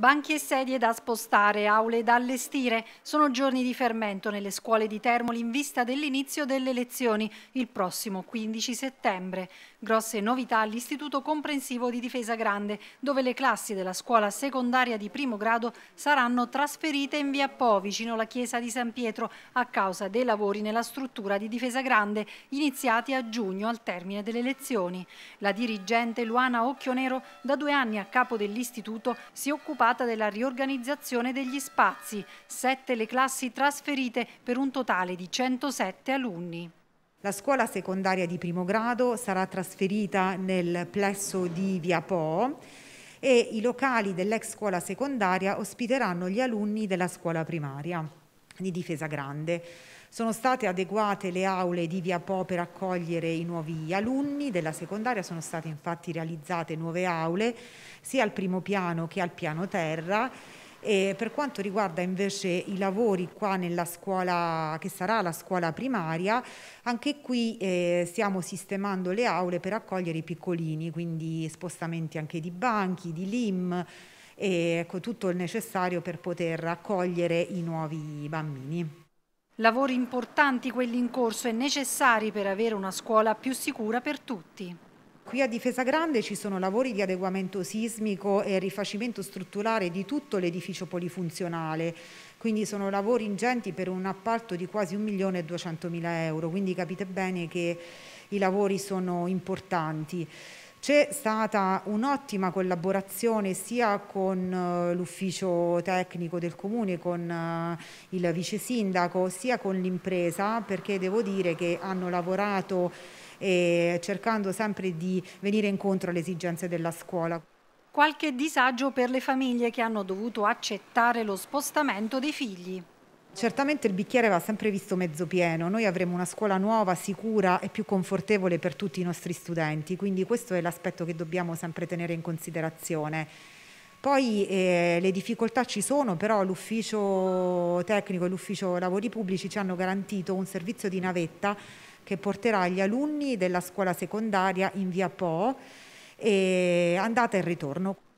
Banchi e sedie da spostare, aule da allestire, sono giorni di fermento nelle scuole di Termoli in vista dell'inizio delle lezioni il prossimo 15 settembre. Grosse novità all'Istituto Comprensivo di Difesa Grande, dove le classi della scuola secondaria di primo grado saranno trasferite in via Po, vicino alla chiesa di San Pietro, a causa dei lavori nella struttura di Difesa Grande, iniziati a giugno al termine delle lezioni. La dirigente Luana Occhionero, da due anni a capo dell'istituto, si occupava trattata della riorganizzazione degli spazi, sette le classi trasferite per un totale di 107 alunni. La scuola secondaria di primo grado sarà trasferita nel plesso di Via Po e i locali dell'ex scuola secondaria ospiteranno gli alunni della scuola primaria di difesa grande. Sono state adeguate le aule di Via Po per accogliere i nuovi alunni della secondaria, sono state infatti realizzate nuove aule sia al primo piano che al piano terra. E per quanto riguarda invece i lavori qua nella scuola che sarà la scuola primaria, anche qui eh, stiamo sistemando le aule per accogliere i piccolini, quindi spostamenti anche di banchi, di lim, e ecco, tutto il necessario per poter accogliere i nuovi bambini. Lavori importanti quelli in corso e necessari per avere una scuola più sicura per tutti. Qui a Difesa Grande ci sono lavori di adeguamento sismico e rifacimento strutturale di tutto l'edificio polifunzionale, quindi sono lavori ingenti per un appalto di quasi 1.200.000 euro, quindi capite bene che i lavori sono importanti. C'è stata un'ottima collaborazione sia con eh, l'ufficio tecnico del comune, con eh, il vice sindaco, sia con l'impresa, perché devo dire che hanno lavorato eh, cercando sempre di venire incontro alle esigenze della scuola. Qualche disagio per le famiglie che hanno dovuto accettare lo spostamento dei figli. Certamente il bicchiere va sempre visto mezzo pieno, noi avremo una scuola nuova, sicura e più confortevole per tutti i nostri studenti, quindi questo è l'aspetto che dobbiamo sempre tenere in considerazione. Poi eh, le difficoltà ci sono, però l'ufficio tecnico e l'ufficio lavori pubblici ci hanno garantito un servizio di navetta che porterà gli alunni della scuola secondaria in via Po e eh, andata e ritorno.